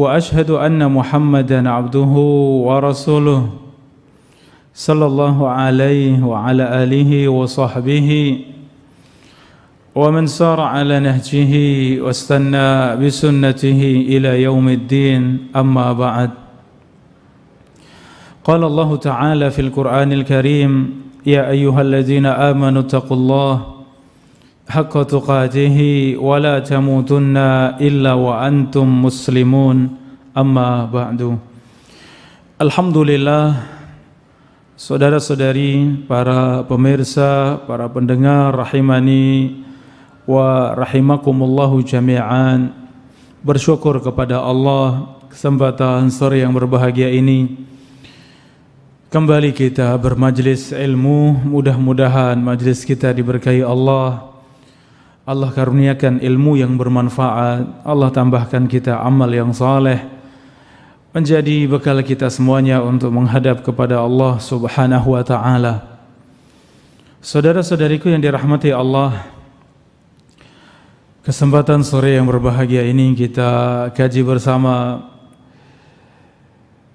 واشهد ان محمدا عبده ورسوله صلى الله عليه وعلى اله وصحبه ومن سار على نهجه واستنى بسنته الى يوم الدين اما بعد قال الله تعالى في القران الكريم يا ايها الذين امنوا اتقوا الله حق تقاته ولا تموتن إلا وأنتم مسلمون أما بعد الحمد لله Saudara-saudari, para pemirsa, para pendengar rahimani wa rahimakumullahu jami'an. Bersyukur kepada Allah kesempatan sore yang berbahagia ini. Kembali kita bermajlis ilmu, mudah-mudahan majlis kita diberkahi Allah Allah karuniakan ilmu yang bermanfaat, Allah tambahkan kita amal yang saleh menjadi bekal kita semuanya untuk menghadap kepada Allah Subhanahu wa taala. Saudara-saudariku yang dirahmati Allah, kesempatan sore yang berbahagia ini kita kaji bersama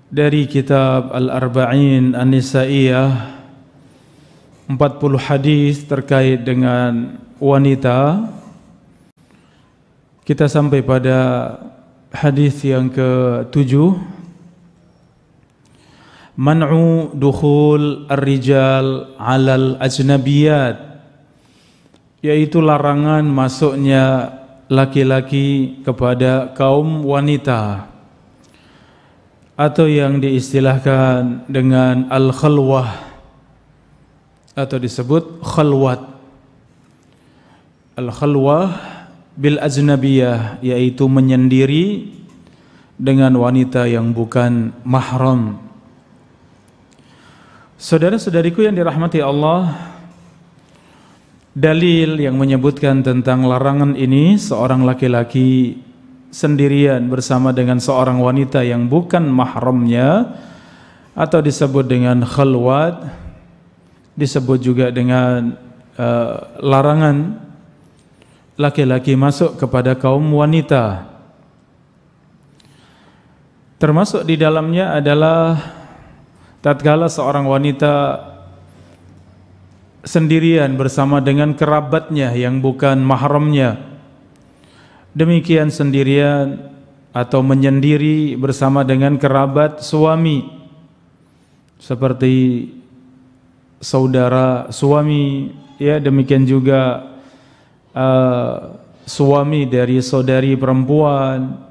dari kitab Al-Arba'in An-Nisa'iyah 40 hadis terkait dengan wanita kita sampai pada hadis yang ke-7 Man'u dukhul ar-rijal 'alal ajnabiyat yaitu larangan masuknya laki-laki kepada kaum wanita atau yang diistilahkan dengan al-khalwah atau disebut khalwat. Al-khalwah bil ajnabiyah yaitu menyendiri dengan wanita yang bukan mahram. Saudara-saudariku yang dirahmati Allah, Dalil yang menyebutkan tentang larangan ini seorang laki-laki sendirian bersama dengan seorang wanita yang bukan mahramnya atau disebut dengan khalwat disebut juga dengan uh, larangan laki-laki masuk kepada kaum wanita. Termasuk di dalamnya adalah tatkala seorang wanita sendirian bersama dengan kerabatnya yang bukan mahramnya. Demikian sendirian atau menyendiri bersama dengan kerabat suami seperti saudara suami, ya demikian juga uh, suami dari saudari perempuan,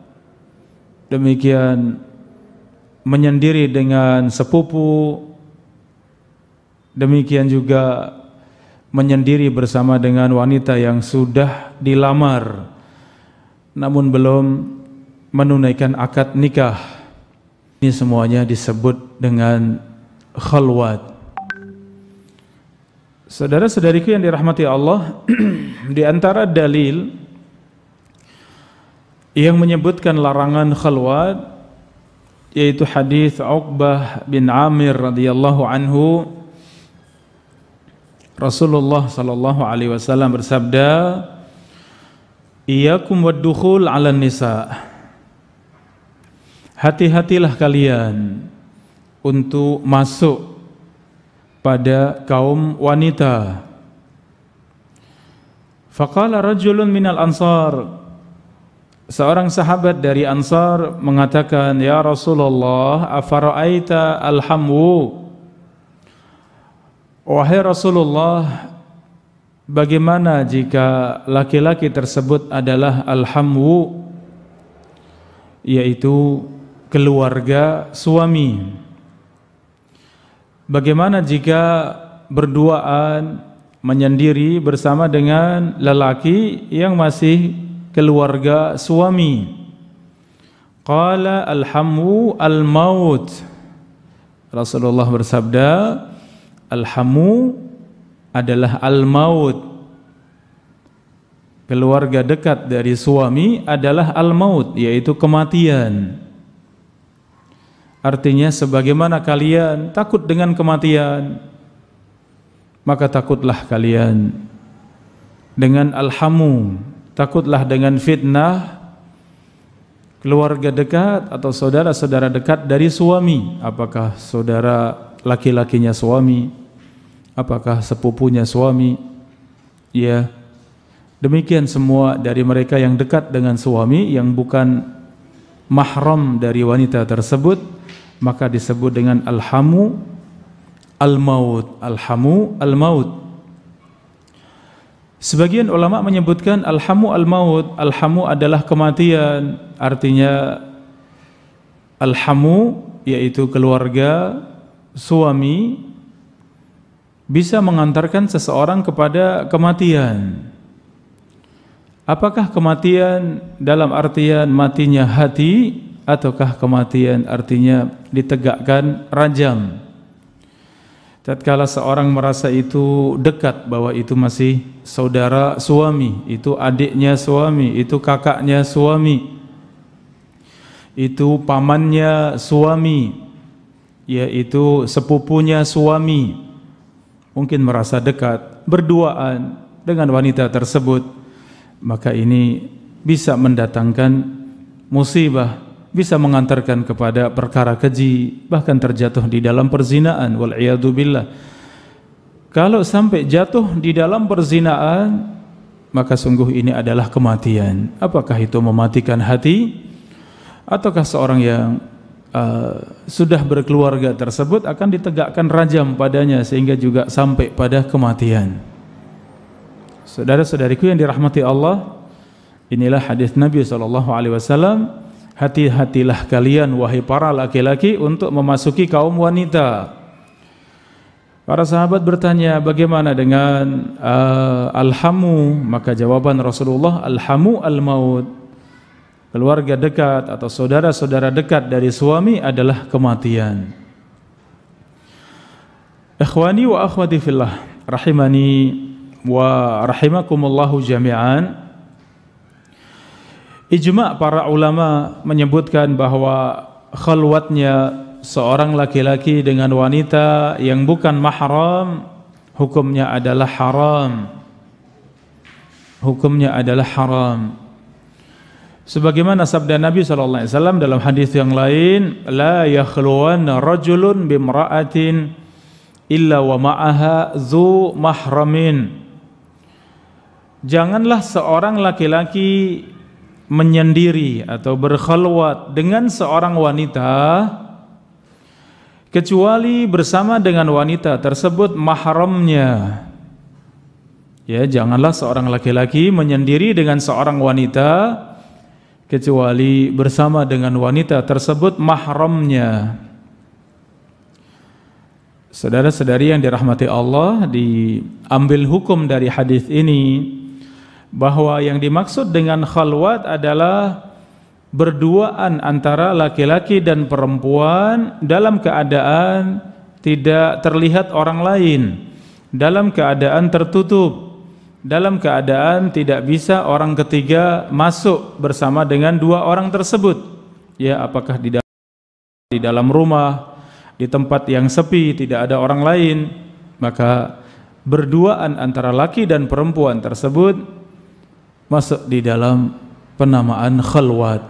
demikian menyendiri dengan sepupu, demikian juga menyendiri bersama dengan wanita yang sudah dilamar namun belum menunaikan akad nikah. Ini semuanya disebut dengan khalwat Saudara-saudariku yang dirahmati Allah, di antara dalil yang menyebutkan larangan khalwat yaitu hadis Uqbah bin Amir radhiyallahu anhu Rasulullah sallallahu alaihi wasallam bersabda Iyakum waddukhul ala nisa Hati-hatilah kalian untuk masuk pada kaum wanita. Faqala rajulun minal ansar Seorang sahabat dari Ansar mengatakan, "Ya Rasulullah, afara'aita al-hamwu?" Wahai Rasulullah, bagaimana jika laki-laki tersebut adalah al-hamwu yaitu keluarga suami? Bagaimana jika berduaan menyendiri bersama dengan lelaki yang masih keluarga suami? Qala alhamu al Rasulullah bersabda, alhamu adalah al Keluarga dekat dari suami adalah al-maut, yaitu kematian. Artinya sebagaimana kalian takut dengan kematian, maka takutlah kalian dengan alhamu, takutlah dengan fitnah keluarga dekat atau saudara-saudara dekat dari suami, apakah saudara laki-lakinya suami, apakah sepupunya suami. Ya. Demikian semua dari mereka yang dekat dengan suami yang bukan mahram dari wanita tersebut maka disebut dengan alhamu al-maut alhamu al-maut Sebagian ulama menyebutkan alhamu al-maut, alhamu adalah kematian. Artinya alhamu yaitu keluarga, suami bisa mengantarkan seseorang kepada kematian. Apakah kematian dalam artian matinya hati ataukah kematian artinya ditegakkan rajam? Tatkala seorang merasa itu dekat bahwa itu masih saudara suami, itu adiknya suami, itu kakaknya suami, itu pamannya suami, yaitu sepupunya suami, mungkin merasa dekat berduaan dengan wanita tersebut maka ini bisa mendatangkan musibah, bisa mengantarkan kepada perkara keji, bahkan terjatuh di dalam perzinaan wal Kalau sampai jatuh di dalam perzinaan, maka sungguh ini adalah kematian. Apakah itu mematikan hati ataukah seorang yang uh, sudah berkeluarga tersebut akan ditegakkan rajam padanya sehingga juga sampai pada kematian. Saudara-saudariku yang dirahmati Allah, inilah hadis Nabi Shallallahu alaihi wasallam, hati-hatilah kalian wahai para laki-laki untuk memasuki kaum wanita. Para sahabat bertanya, bagaimana dengan uh, alhamu? Maka jawaban Rasulullah, alhamu al-maut. Keluarga dekat atau saudara-saudara dekat dari suami adalah kematian. Ikhwani wa akhwati fillah, rahimani wa rahimakumullahu jami'an Ijma para ulama menyebutkan bahwa khalwatnya seorang laki-laki dengan wanita yang bukan mahram hukumnya adalah haram. Hukumnya adalah haram. Sebagaimana sabda Nabi sallallahu alaihi wasallam dalam hadis yang lain, la yakhluwan rajulun bimra'atin illa wa ma'aha zu mahramin janganlah seorang laki-laki menyendiri atau berkhalwat dengan seorang wanita kecuali bersama dengan wanita tersebut mahramnya. Ya, janganlah seorang laki-laki menyendiri dengan seorang wanita kecuali bersama dengan wanita tersebut mahramnya. Saudara-saudari yang dirahmati Allah, diambil hukum dari hadis ini bahwa yang dimaksud dengan khalwat adalah berduaan antara laki-laki dan perempuan dalam keadaan tidak terlihat orang lain, dalam keadaan tertutup, dalam keadaan tidak bisa orang ketiga masuk bersama dengan dua orang tersebut. Ya, apakah di dalam, di dalam rumah, di tempat yang sepi, tidak ada orang lain, maka berduaan antara laki dan perempuan tersebut masuk di dalam penamaan khalwat.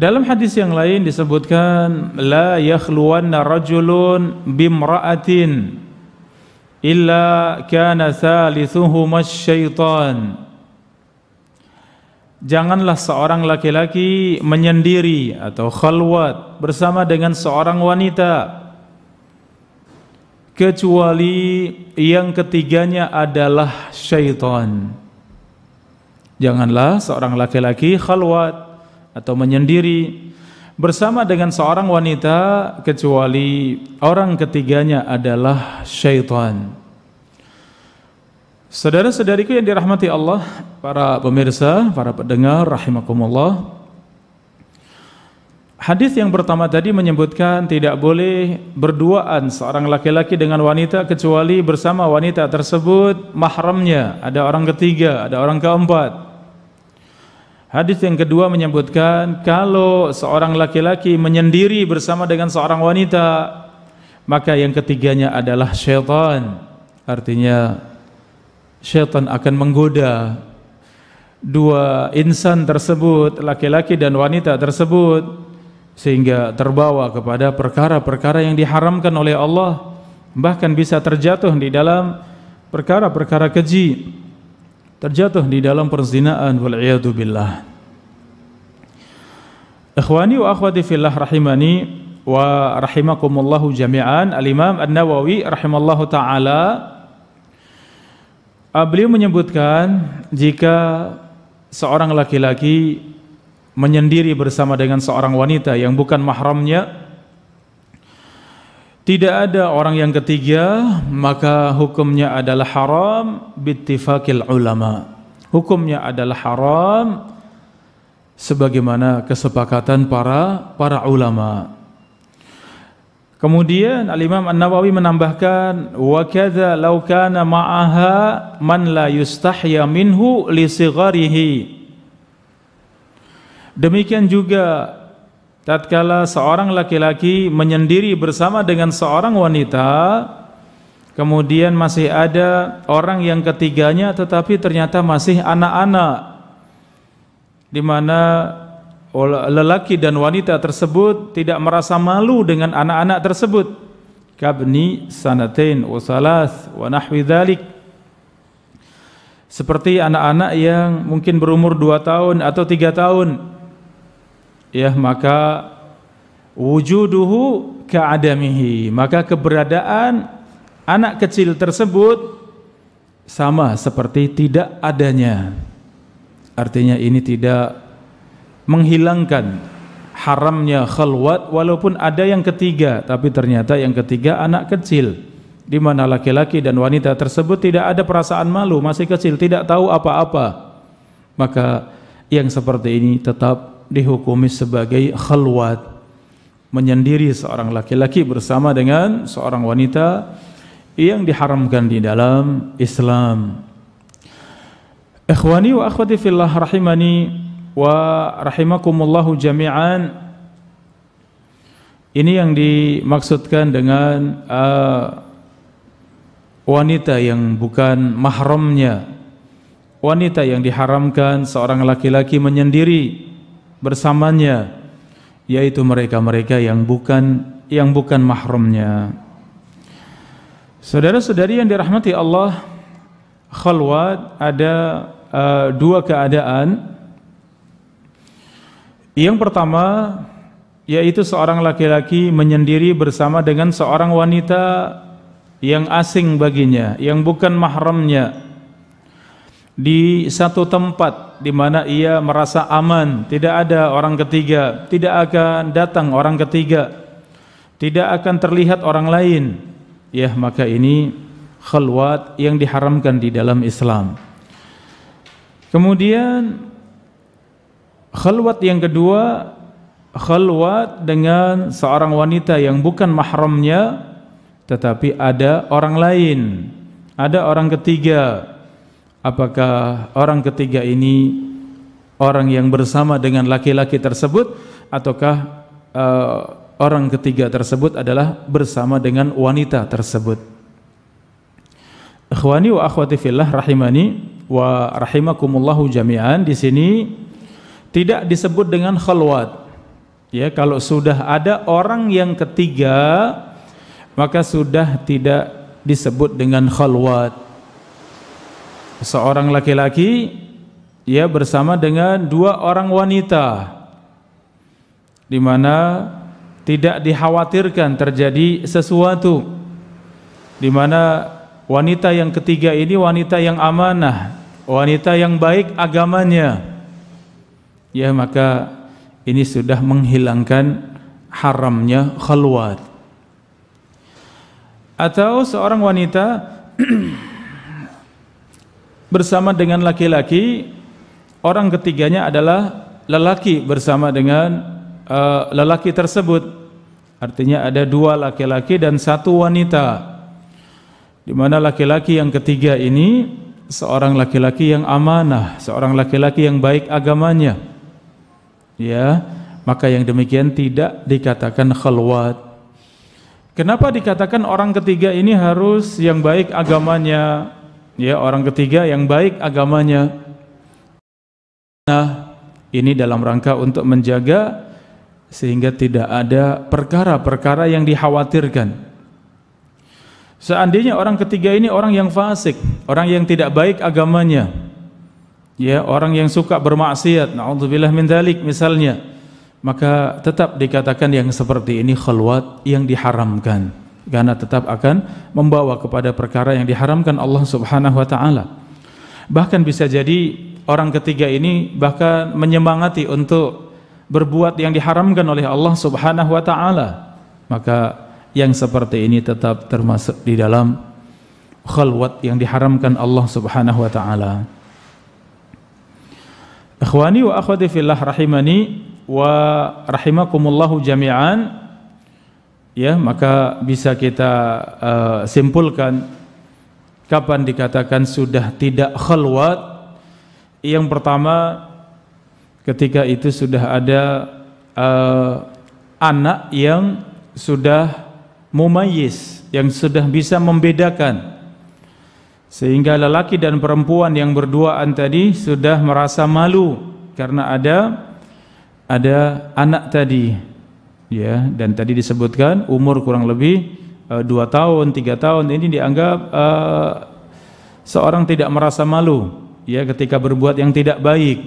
Dalam hadis yang lain disebutkan la yakhluwanna rajulun bimra'atin illa kana thalithuhum syaitan. Janganlah seorang laki-laki menyendiri atau khalwat bersama dengan seorang wanita kecuali yang ketiganya adalah syaitan. Janganlah seorang laki-laki khalwat atau menyendiri bersama dengan seorang wanita kecuali orang ketiganya adalah syaitan. Saudara-saudariku yang dirahmati Allah, para pemirsa, para pendengar rahimakumullah. Hadis yang pertama tadi menyebutkan tidak boleh berduaan seorang laki-laki dengan wanita kecuali bersama wanita tersebut mahramnya, ada orang ketiga, ada orang keempat. Hadis yang kedua menyebutkan kalau seorang laki-laki menyendiri bersama dengan seorang wanita, maka yang ketiganya adalah syaitan. Artinya syaitan akan menggoda dua insan tersebut, laki-laki dan wanita tersebut sehingga terbawa kepada perkara-perkara yang diharamkan oleh Allah bahkan bisa terjatuh di dalam perkara-perkara keji terjatuh di dalam perzinaan wal billah Ikhwani wa akhwati fillah rahimani wa rahimakumullahu jami'an Al-Imam An-Nawawi rahimallahu taala ah, beliau menyebutkan jika seorang laki-laki menyendiri bersama dengan seorang wanita yang bukan mahramnya tidak ada orang yang ketiga maka hukumnya adalah haram bittifakil ulama hukumnya adalah haram sebagaimana kesepakatan para para ulama Kemudian Al-Imam An-Nawawi menambahkan wa kadza law kana ma'aha man la yustahya minhu li sigharihi Demikian juga tatkala seorang laki-laki menyendiri bersama dengan seorang wanita kemudian masih ada orang yang ketiganya tetapi ternyata masih anak-anak di mana lelaki dan wanita tersebut tidak merasa malu dengan anak-anak tersebut kabni sanatain wa wa nahwi dhalik seperti anak-anak yang mungkin berumur 2 tahun atau 3 tahun ya maka wujuduhu keadamihi maka keberadaan anak kecil tersebut sama seperti tidak adanya artinya ini tidak menghilangkan haramnya khalwat walaupun ada yang ketiga tapi ternyata yang ketiga anak kecil di mana laki-laki dan wanita tersebut tidak ada perasaan malu masih kecil tidak tahu apa-apa maka yang seperti ini tetap dihukumi sebagai khalwat menyendiri seorang laki-laki bersama dengan seorang wanita yang diharamkan di dalam Islam. Ikhwani wa akhwati fillah rahimani wa rahimakumullahu jami'an. Ini yang dimaksudkan dengan uh, wanita yang bukan mahramnya. Wanita yang diharamkan seorang laki-laki menyendiri bersamanya yaitu mereka-mereka yang bukan yang bukan mahramnya. Saudara-saudari yang dirahmati Allah, khalwat ada uh, dua keadaan. Yang pertama yaitu seorang laki-laki menyendiri bersama dengan seorang wanita yang asing baginya, yang bukan mahramnya di satu tempat di mana ia merasa aman, tidak ada orang ketiga, tidak akan datang orang ketiga, tidak akan terlihat orang lain. Ya, maka ini khalwat yang diharamkan di dalam Islam. Kemudian khalwat yang kedua, khalwat dengan seorang wanita yang bukan mahramnya tetapi ada orang lain, ada orang ketiga Apakah orang ketiga ini orang yang bersama dengan laki-laki tersebut ataukah uh, orang ketiga tersebut adalah bersama dengan wanita tersebut. Ikhwani wa akhwati fillah rahimani wa rahimakumullahu jami'an di sini tidak disebut dengan khalwat. Ya, kalau sudah ada orang yang ketiga maka sudah tidak disebut dengan khalwat seorang laki-laki ya bersama dengan dua orang wanita di mana tidak dikhawatirkan terjadi sesuatu di mana wanita yang ketiga ini wanita yang amanah wanita yang baik agamanya ya maka ini sudah menghilangkan haramnya khalwat atau seorang wanita bersama dengan laki-laki, orang ketiganya adalah lelaki bersama dengan uh, lelaki tersebut. Artinya ada dua laki-laki dan satu wanita. Di mana laki-laki yang ketiga ini seorang laki-laki yang amanah, seorang laki-laki yang baik agamanya. Ya, maka yang demikian tidak dikatakan khalwat. Kenapa dikatakan orang ketiga ini harus yang baik agamanya, ya orang ketiga yang baik agamanya. Nah, ini dalam rangka untuk menjaga sehingga tidak ada perkara-perkara yang dikhawatirkan. Seandainya orang ketiga ini orang yang fasik, orang yang tidak baik agamanya. Ya, orang yang suka bermaksiat, naudzubillah min mendalik misalnya. Maka tetap dikatakan yang seperti ini khalwat yang diharamkan karena tetap akan membawa kepada perkara yang diharamkan Allah Subhanahu wa taala. Bahkan bisa jadi orang ketiga ini bahkan menyemangati untuk berbuat yang diharamkan oleh Allah Subhanahu wa taala. Maka yang seperti ini tetap termasuk di dalam khalwat yang diharamkan Allah Subhanahu wa taala. Ikhwani wa akhwati fillah rahimani wa rahimakumullahu jami'an ya maka bisa kita uh, simpulkan kapan dikatakan sudah tidak khalwat yang pertama ketika itu sudah ada uh, anak yang sudah mumayis yang sudah bisa membedakan sehingga lelaki dan perempuan yang berduaan tadi sudah merasa malu karena ada ada anak tadi ya dan tadi disebutkan umur kurang lebih eh, dua tahun tiga tahun ini dianggap uh, seorang tidak merasa malu ya ketika berbuat yang tidak baik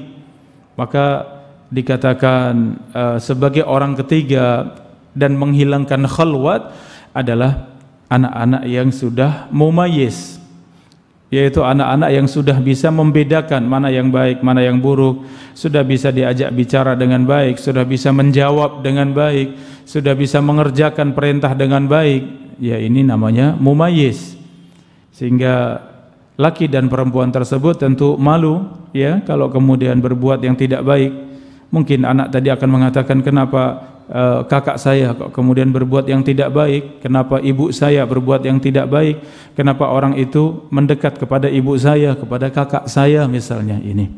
maka dikatakan uh, sebagai orang ketiga dan menghilangkan khalwat adalah anak-anak yang sudah mumayis yaitu anak-anak yang sudah bisa membedakan mana yang baik, mana yang buruk, sudah bisa diajak bicara dengan baik, sudah bisa menjawab dengan baik, sudah bisa mengerjakan perintah dengan baik. Ya ini namanya mumayis Sehingga laki dan perempuan tersebut tentu malu ya kalau kemudian berbuat yang tidak baik. Mungkin anak tadi akan mengatakan kenapa Eh, kakak saya kok kemudian berbuat yang tidak baik? Kenapa ibu saya berbuat yang tidak baik? Kenapa orang itu mendekat kepada ibu saya, kepada kakak saya misalnya ini?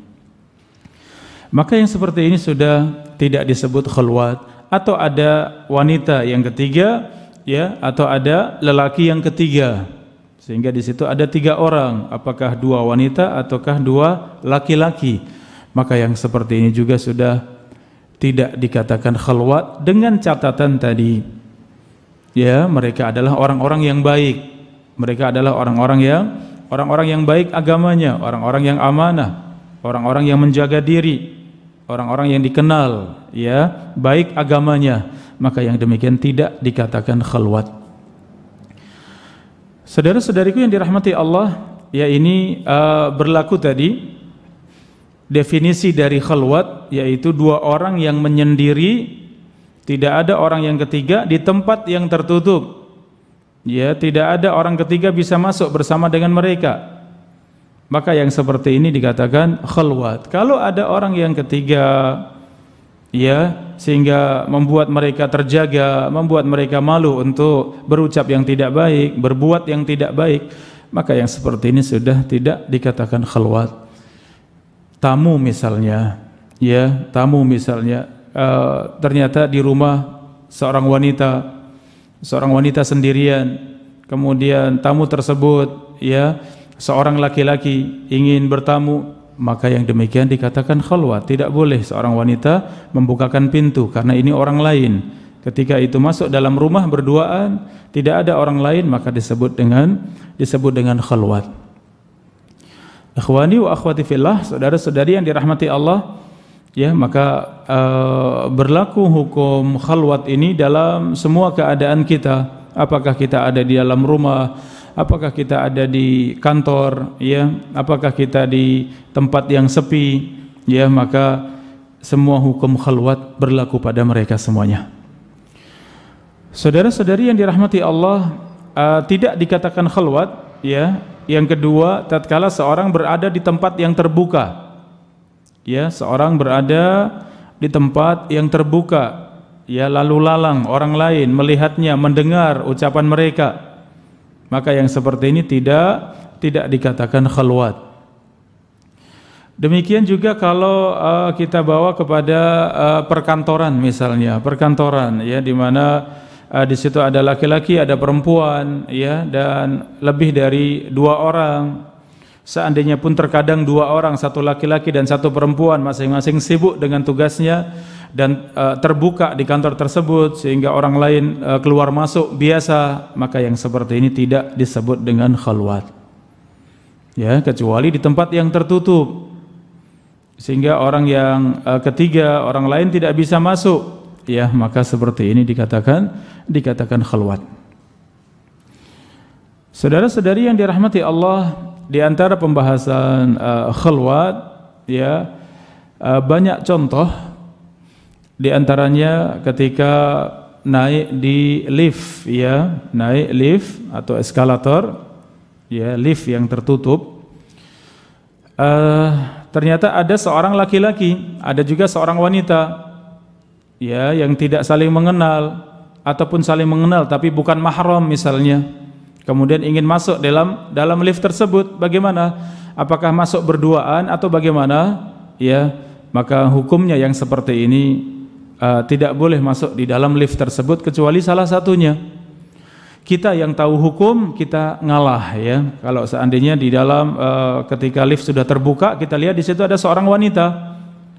Maka yang seperti ini sudah tidak disebut khulwat atau ada wanita yang ketiga ya atau ada lelaki yang ketiga sehingga di situ ada tiga orang apakah dua wanita ataukah dua laki-laki maka yang seperti ini juga sudah tidak dikatakan khalwat dengan catatan tadi ya mereka adalah orang-orang yang baik mereka adalah orang-orang yang orang-orang yang baik agamanya orang-orang yang amanah orang-orang yang menjaga diri orang-orang yang dikenal ya baik agamanya maka yang demikian tidak dikatakan khalwat saudara-saudariku yang dirahmati Allah ya ini uh, berlaku tadi definisi dari khalwat yaitu dua orang yang menyendiri tidak ada orang yang ketiga di tempat yang tertutup ya tidak ada orang ketiga bisa masuk bersama dengan mereka maka yang seperti ini dikatakan khalwat kalau ada orang yang ketiga ya sehingga membuat mereka terjaga membuat mereka malu untuk berucap yang tidak baik berbuat yang tidak baik maka yang seperti ini sudah tidak dikatakan khalwat tamu misalnya, ya tamu misalnya uh, ternyata di rumah seorang wanita, seorang wanita sendirian, kemudian tamu tersebut ya seorang laki-laki ingin bertamu maka yang demikian dikatakan khalwat tidak boleh seorang wanita membukakan pintu karena ini orang lain ketika itu masuk dalam rumah berduaan tidak ada orang lain maka disebut dengan disebut dengan khalwat Ikhwani wa akhwati fillah, saudara-saudari yang dirahmati Allah, ya maka eh, berlaku hukum khalwat ini dalam semua keadaan kita. Apakah kita ada di dalam rumah, apakah kita ada di kantor, ya, apakah kita di tempat yang sepi, ya, maka semua hukum khalwat berlaku pada mereka semuanya. Saudara-saudari yang dirahmati Allah, eh, tidak dikatakan khalwat, ya, yang kedua, tatkala seorang berada di tempat yang terbuka. Ya, seorang berada di tempat yang terbuka. Ya, lalu lalang orang lain melihatnya, mendengar ucapan mereka. Maka yang seperti ini tidak tidak dikatakan khalwat. Demikian juga kalau uh, kita bawa kepada uh, perkantoran misalnya, perkantoran ya di mana uh, di situ ada laki-laki, ada perempuan, ya, dan lebih dari dua orang. Seandainya pun terkadang dua orang, satu laki-laki dan satu perempuan, masing-masing sibuk dengan tugasnya dan uh, terbuka di kantor tersebut sehingga orang lain uh, keluar masuk biasa, maka yang seperti ini tidak disebut dengan khalwat. Ya, kecuali di tempat yang tertutup. Sehingga orang yang ketiga, orang lain tidak bisa masuk. Ya, maka seperti ini dikatakan dikatakan khalwat. Saudara-saudari yang dirahmati Allah, di antara pembahasan uh, khalwat ya uh, banyak contoh di antaranya ketika naik di lift ya, naik lift atau eskalator ya, lift yang tertutup. Uh, ternyata ada seorang laki-laki, ada juga seorang wanita ya yang tidak saling mengenal ataupun saling mengenal tapi bukan mahram misalnya kemudian ingin masuk dalam dalam lift tersebut bagaimana apakah masuk berduaan atau bagaimana ya maka hukumnya yang seperti ini uh, tidak boleh masuk di dalam lift tersebut kecuali salah satunya kita yang tahu hukum kita ngalah ya kalau seandainya di dalam uh, ketika lift sudah terbuka kita lihat di situ ada seorang wanita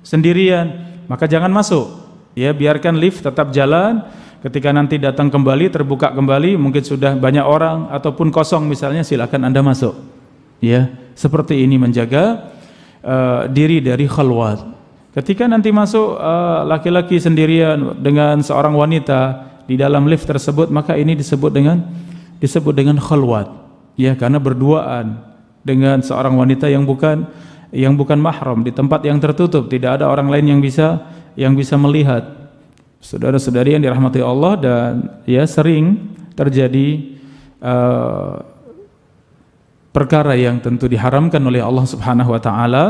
sendirian maka jangan masuk ya biarkan lift tetap jalan Ketika nanti datang kembali, terbuka kembali, mungkin sudah banyak orang ataupun kosong misalnya, silakan Anda masuk. Ya, seperti ini menjaga uh, diri dari khalwat. Ketika nanti masuk eh, laki-laki uh, sendirian dengan seorang wanita di dalam lift tersebut, maka ini disebut dengan disebut dengan khalwat. Ya, karena berduaan dengan seorang wanita yang bukan yang bukan mahram di tempat yang tertutup, tidak ada orang lain yang bisa yang bisa melihat. Saudara-saudari yang dirahmati Allah dan ya sering terjadi uh, perkara yang tentu diharamkan oleh Allah Subhanahu wa taala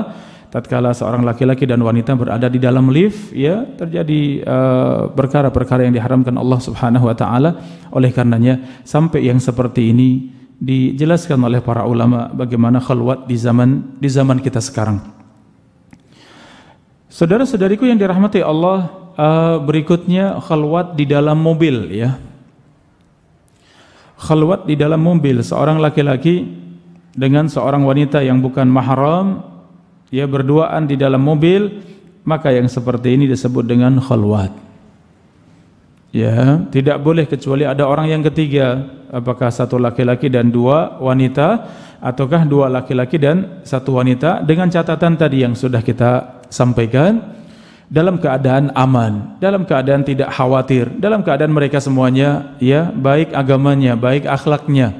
tatkala seorang laki-laki dan wanita berada di dalam lift ya terjadi eh, perkara-perkara uh, yang diharamkan Allah Subhanahu wa taala oleh karenanya sampai yang seperti ini dijelaskan oleh para ulama bagaimana khalwat di zaman di zaman kita sekarang Saudara-saudariku yang dirahmati Allah uh, berikutnya khalwat di dalam mobil ya. Khalwat di dalam mobil seorang laki-laki dengan seorang wanita yang bukan mahram ya berduaan di dalam mobil maka yang seperti ini disebut dengan khalwat. Ya, tidak boleh kecuali ada orang yang ketiga, apakah satu laki-laki dan dua wanita ataukah dua laki-laki dan satu wanita dengan catatan tadi yang sudah kita sampaikan dalam keadaan aman, dalam keadaan tidak khawatir, dalam keadaan mereka semuanya ya baik agamanya, baik akhlaknya.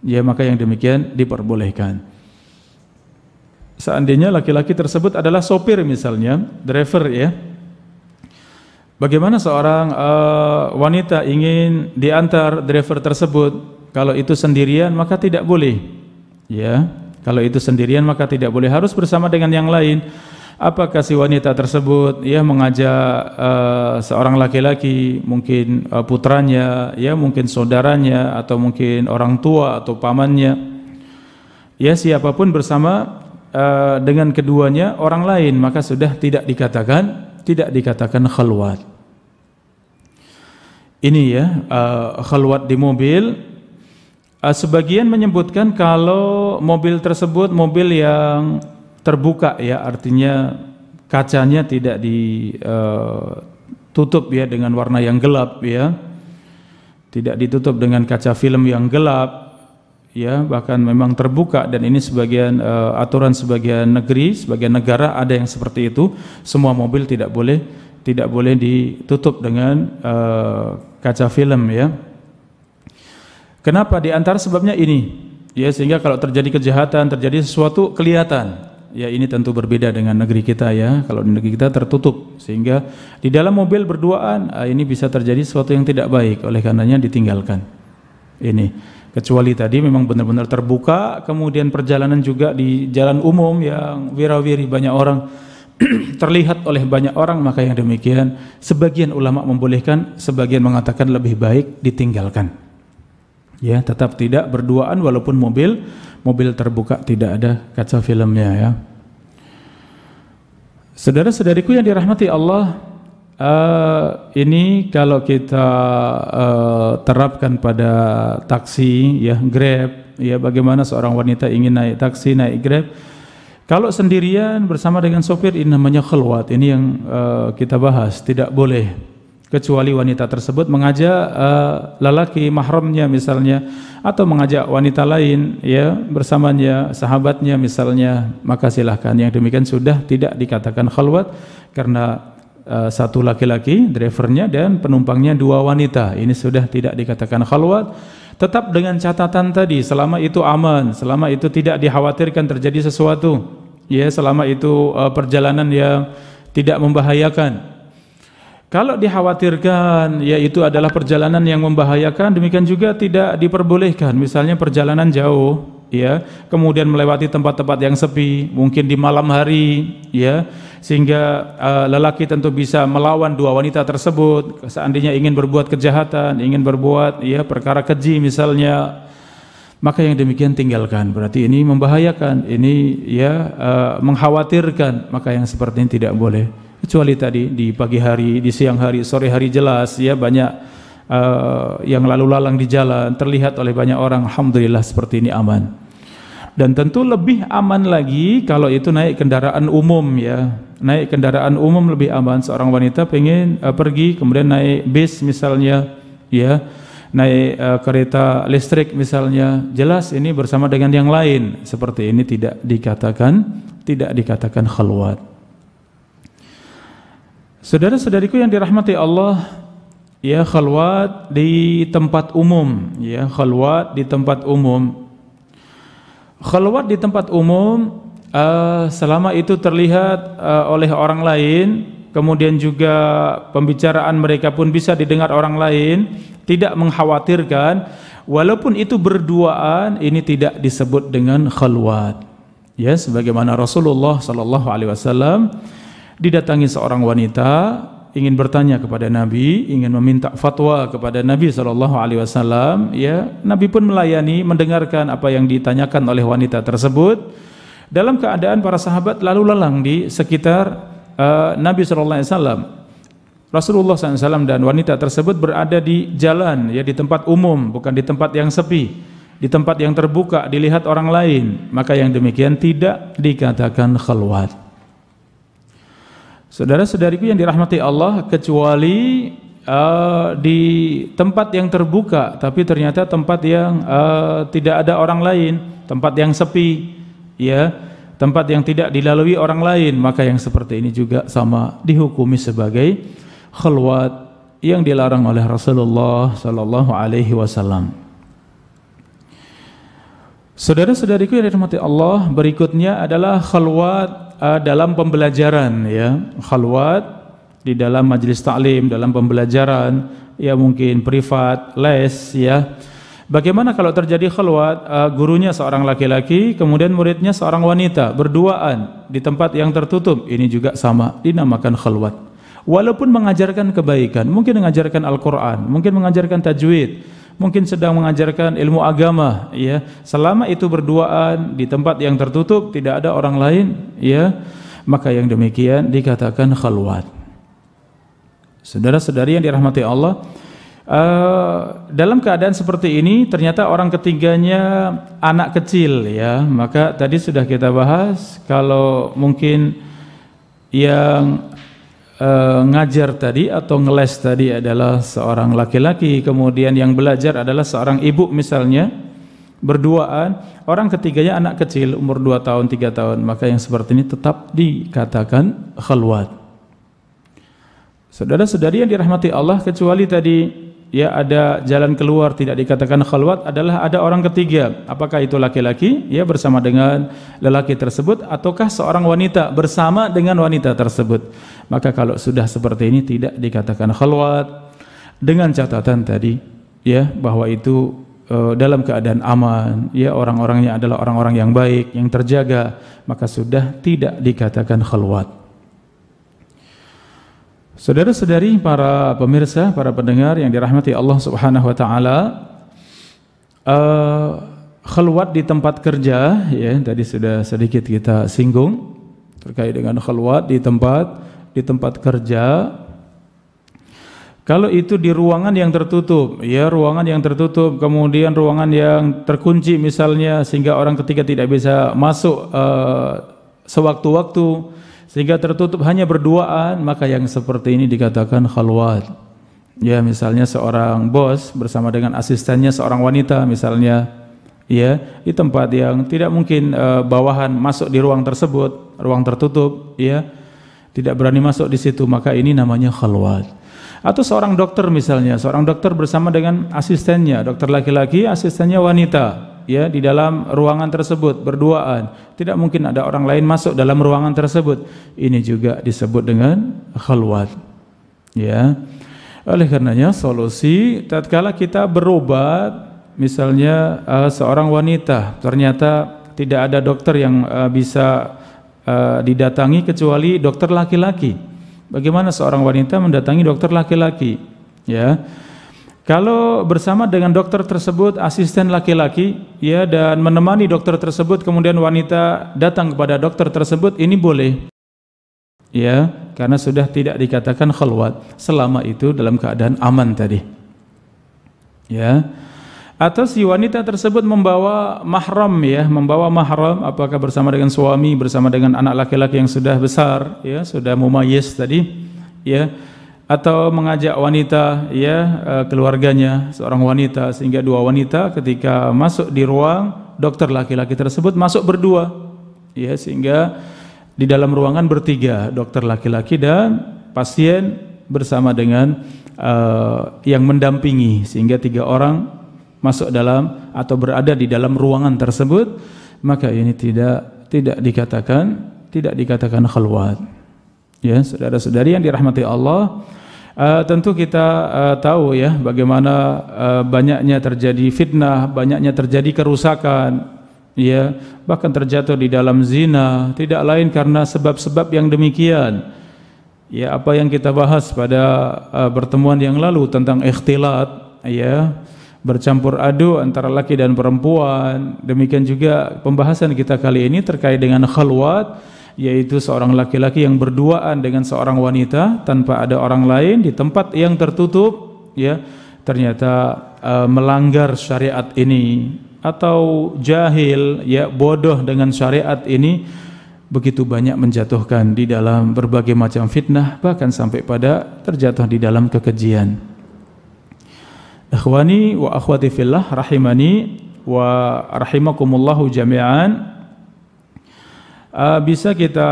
Ya maka yang demikian diperbolehkan. Seandainya laki-laki tersebut adalah sopir misalnya, driver ya. Bagaimana seorang uh, wanita ingin diantar driver tersebut? Kalau itu sendirian maka tidak boleh. Ya, kalau itu sendirian maka tidak boleh harus bersama dengan yang lain apakah si wanita tersebut ya mengajak uh, seorang laki-laki mungkin uh, putranya ya mungkin saudaranya atau mungkin orang tua atau pamannya ya siapapun bersama uh, dengan keduanya orang lain maka sudah tidak dikatakan tidak dikatakan khalwat ini ya uh, khalwat di mobil uh, sebagian menyebutkan kalau mobil tersebut mobil yang terbuka ya artinya kacanya tidak ditutup eh, ya dengan warna yang gelap ya tidak ditutup dengan kaca film yang gelap ya bahkan memang terbuka dan ini sebagian uh, aturan sebagian negeri sebagian negara ada yang seperti itu semua mobil tidak boleh tidak boleh ditutup dengan uh, kaca film ya kenapa di antara sebabnya ini ya sehingga kalau terjadi kejahatan terjadi sesuatu kelihatan ya ini tentu berbeda dengan negeri kita ya. Kalau di negeri kita tertutup sehingga di dalam mobil berduaan ah, ini bisa terjadi sesuatu yang tidak baik. Oleh karenanya ditinggalkan. Ini kecuali tadi memang benar-benar terbuka, kemudian perjalanan juga di jalan umum yang wirawiri banyak orang terlihat oleh banyak orang maka yang demikian sebagian ulama membolehkan, sebagian mengatakan lebih baik ditinggalkan. Ya, tetap tidak berduaan walaupun mobil mobil terbuka tidak ada kaca filmnya ya. Saudara-saudariku yang dirahmati Allah, uh, ini kalau kita uh, terapkan pada taksi ya Grab, ya bagaimana seorang wanita ingin naik taksi, naik Grab, kalau sendirian bersama dengan sopir ini namanya khulwat. Ini yang uh, kita bahas, tidak boleh kecuali wanita tersebut mengajak uh, lelaki mahramnya misalnya atau mengajak wanita lain ya bersamanya sahabatnya misalnya maka silahkan yang demikian sudah tidak dikatakan khalwat karena uh, satu laki-laki drivernya dan penumpangnya dua wanita ini sudah tidak dikatakan khalwat tetap dengan catatan tadi selama itu aman selama itu tidak dikhawatirkan terjadi sesuatu ya selama itu uh, perjalanan yang tidak membahayakan kalau dikhawatirkan, yaitu adalah perjalanan yang membahayakan, demikian juga tidak diperbolehkan. Misalnya perjalanan jauh, ya, kemudian melewati tempat-tempat yang sepi, mungkin di malam hari, ya, sehingga uh, lelaki tentu bisa melawan dua wanita tersebut. Seandainya ingin berbuat kejahatan, ingin berbuat, ya, perkara keji misalnya, maka yang demikian tinggalkan. Berarti ini membahayakan, ini ya uh, mengkhawatirkan. Maka yang seperti ini tidak boleh kecuali tadi di pagi hari, di siang hari, sore hari jelas ya banyak uh, yang lalu lalang di jalan terlihat oleh banyak orang alhamdulillah seperti ini aman. Dan tentu lebih aman lagi kalau itu naik kendaraan umum ya. Naik kendaraan umum lebih aman seorang wanita pengen uh, pergi kemudian naik bis misalnya ya. Naik uh, kereta listrik misalnya, jelas ini bersama dengan yang lain. Seperti ini tidak dikatakan tidak dikatakan khalwat. Saudara-saudariku yang dirahmati Allah, ya khalwat di tempat umum, ya khalwat di tempat umum. Khalwat di tempat umum uh, selama itu terlihat uh, oleh orang lain, kemudian juga pembicaraan mereka pun bisa didengar orang lain, tidak mengkhawatirkan, walaupun itu berduaan, ini tidak disebut dengan khalwat. Ya, sebagaimana Rasulullah sallallahu alaihi wasallam didatangi seorang wanita ingin bertanya kepada Nabi, ingin meminta fatwa kepada Nabi Shallallahu Alaihi Wasallam. Ya, Nabi pun melayani, mendengarkan apa yang ditanyakan oleh wanita tersebut. Dalam keadaan para sahabat lalu lalang di sekitar uh, Nabi Shallallahu Alaihi Wasallam. Rasulullah SAW dan wanita tersebut berada di jalan, ya di tempat umum, bukan di tempat yang sepi, di tempat yang terbuka, dilihat orang lain. Maka yang demikian tidak dikatakan khalwat. Saudara-saudariku yang dirahmati Allah, kecuali uh, di tempat yang terbuka, tapi ternyata tempat yang uh, tidak ada orang lain, tempat yang sepi, ya, tempat yang tidak dilalui orang lain, maka yang seperti ini juga sama dihukumi sebagai khulwat yang dilarang oleh Rasulullah Sallallahu Alaihi Wasallam. Saudara-saudariku yang dirahmati Allah, berikutnya adalah khulwat Eh, dalam pembelajaran ya, khalwat di dalam majelis taklim, dalam pembelajaran, ya mungkin privat, les ya. Bagaimana kalau terjadi khalwat uh, gurunya seorang laki-laki, kemudian muridnya seorang wanita berduaan di tempat yang tertutup, ini juga sama dinamakan khalwat. Walaupun mengajarkan kebaikan, mungkin mengajarkan Al-Qur'an, mungkin mengajarkan tajwid, mungkin sedang mengajarkan ilmu agama ya selama itu berduaan di tempat yang tertutup tidak ada orang lain ya maka yang demikian dikatakan khalwat saudara-saudari yang dirahmati Allah Uh, dalam keadaan seperti ini ternyata orang ketiganya anak kecil ya maka tadi sudah kita bahas kalau mungkin yang Eh, ngajar tadi atau ngeles tadi adalah seorang laki-laki, kemudian yang belajar adalah seorang ibu misalnya, berduaan, orang ketiganya anak kecil umur 2 tahun, 3 tahun, maka yang seperti ini tetap dikatakan khalwat. Saudara-saudari yang dirahmati Allah kecuali tadi ya ada jalan keluar tidak dikatakan khalwat adalah ada orang ketiga. Apakah itu laki-laki ya bersama dengan lelaki tersebut ataukah seorang wanita bersama dengan wanita tersebut. Maka kalau sudah seperti ini tidak dikatakan khalwat dengan catatan tadi ya bahwa itu e, dalam keadaan aman ya orang-orangnya adalah orang-orang yang baik yang terjaga maka sudah tidak dikatakan khalwat. Saudara-saudari para pemirsa, para pendengar yang dirahmati Allah Subhanahu wa taala uh, khalwat di tempat kerja ya tadi sudah sedikit kita singgung terkait dengan khalwat di tempat di tempat kerja kalau itu di ruangan yang tertutup, ya ruangan yang tertutup, kemudian ruangan yang terkunci misalnya sehingga orang ketiga tidak bisa masuk uh, sewaktu-waktu sehingga tertutup hanya berduaan, maka yang seperti ini dikatakan khalwat. Ya, misalnya seorang bos bersama dengan asistennya seorang wanita misalnya ya, di tempat yang tidak mungkin uh, bawahan masuk di ruang tersebut, ruang tertutup, ya tidak berani masuk di situ, maka ini namanya khalwat. Atau seorang dokter misalnya, seorang dokter bersama dengan asistennya, dokter laki-laki, asistennya wanita, ya di dalam ruangan tersebut berduaan. Tidak mungkin ada orang lain masuk dalam ruangan tersebut. Ini juga disebut dengan khalwat. Ya. Oleh karenanya solusi tatkala kita berobat misalnya eh, seorang wanita ternyata tidak ada dokter yang eh, bisa Eh, didatangi kecuali dokter laki-laki. Bagaimana seorang wanita mendatangi dokter laki-laki? Ya. Kalau bersama dengan dokter tersebut asisten laki-laki ya dan menemani dokter tersebut kemudian wanita datang kepada dokter tersebut ini boleh. Ya, karena sudah tidak dikatakan khalwat selama itu dalam keadaan aman tadi. Ya atau si wanita tersebut membawa mahram ya, membawa mahram apakah bersama dengan suami, bersama dengan anak laki-laki yang sudah besar ya, sudah mumayyiz tadi ya atau mengajak wanita ya e, keluarganya seorang wanita sehingga dua wanita ketika masuk di ruang dokter laki-laki tersebut masuk berdua ya sehingga di dalam ruangan bertiga dokter laki-laki dan pasien bersama dengan uh, yang mendampingi sehingga tiga orang masuk dalam atau berada di dalam ruangan tersebut maka ini tidak tidak dikatakan tidak dikatakan khalwat ya saudara-saudari yang dirahmati Allah Uh, tentu kita uh, tahu ya bagaimana uh, banyaknya terjadi fitnah, banyaknya terjadi kerusakan, ya bahkan terjatuh di dalam zina tidak lain karena sebab-sebab yang demikian. Ya apa yang kita bahas pada uh, pertemuan yang lalu tentang ikhtilat, ya bercampur aduk antara laki dan perempuan. Demikian juga pembahasan kita kali ini terkait dengan khalwat yaitu seorang laki-laki yang berduaan dengan seorang wanita tanpa ada orang lain di tempat yang tertutup ya ternyata e, melanggar syariat ini atau jahil ya bodoh dengan syariat ini begitu banyak menjatuhkan di dalam berbagai macam fitnah bahkan sampai pada terjatuh di dalam kekejian. Ikhwani wa akhwati fillah rahimani wa rahimakumullahu jami'an. Uh, bisa kita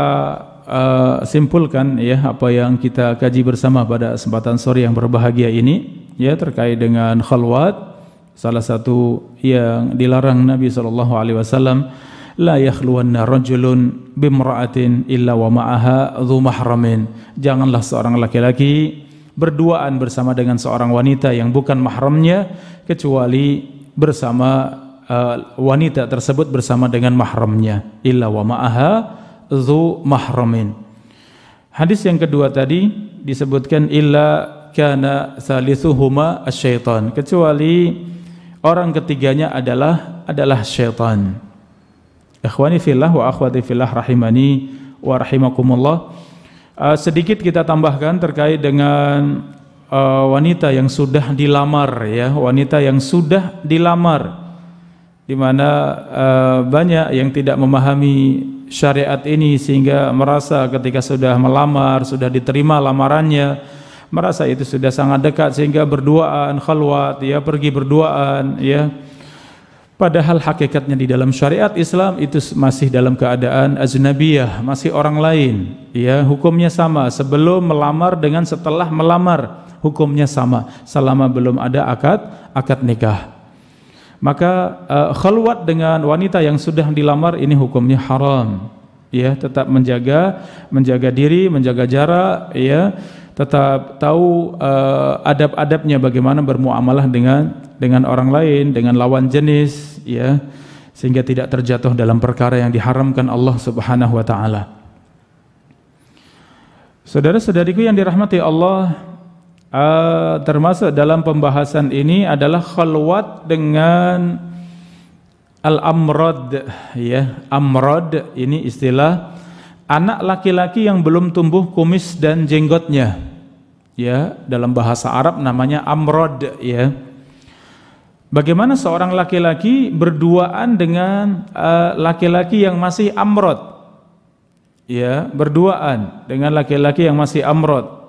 uh, simpulkan ya apa yang kita kaji bersama pada kesempatan sore yang berbahagia ini ya terkait dengan khalwat salah satu yang dilarang Nabi saw. alaihi wasallam la yakhluwanna rajulun bimra'atin illa wa ma'aha dhu mahramin janganlah seorang laki-laki berduaan bersama dengan seorang wanita yang bukan mahramnya kecuali bersama uh, wanita tersebut bersama dengan mahramnya illa wa ma'aha dzu mahramin. Hadis yang kedua tadi disebutkan illa kana salisuhuma asyaitan kecuali orang ketiganya adalah adalah syaitan. Ikhwani fillah wa akhwati fillah rahimani wa rahimakumullah. Uh, sedikit kita tambahkan terkait dengan uh, wanita yang sudah dilamar ya, wanita yang sudah dilamar. Di mana uh, banyak yang tidak memahami syariat ini sehingga merasa ketika sudah melamar, sudah diterima lamarannya, merasa itu sudah sangat dekat sehingga berduaan, khalwat, ya pergi berduaan, ya Padahal hakikatnya di dalam syariat Islam itu masih dalam keadaan aznabiyah, masih orang lain. Ya, hukumnya sama sebelum melamar dengan setelah melamar, hukumnya sama selama belum ada akad akad nikah. Maka uh, khalwat dengan wanita yang sudah dilamar ini hukumnya haram. Ya, tetap menjaga menjaga diri, menjaga jarak, ya tetap tahu uh, adab-adabnya bagaimana bermuamalah dengan dengan orang lain, dengan lawan jenis, ya, sehingga tidak terjatuh dalam perkara yang diharamkan Allah Subhanahu wa taala. Saudara-saudariku yang dirahmati Allah, uh, termasuk dalam pembahasan ini adalah khalwat dengan al amrod ya, amrod ini istilah anak laki-laki yang belum tumbuh kumis dan jenggotnya ya dalam bahasa Arab namanya amrod ya bagaimana seorang laki-laki berduaan dengan eh, laki-laki uh, yang masih amrod ya berduaan dengan laki-laki yang masih amrod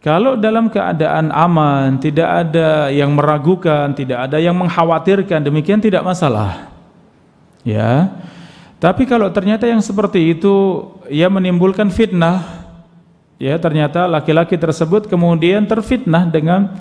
kalau dalam keadaan aman, tidak ada yang meragukan, tidak ada yang mengkhawatirkan, demikian tidak masalah. Ya. Tapi kalau ternyata yang seperti itu ia ya menimbulkan fitnah, ya ternyata laki-laki tersebut kemudian terfitnah dengan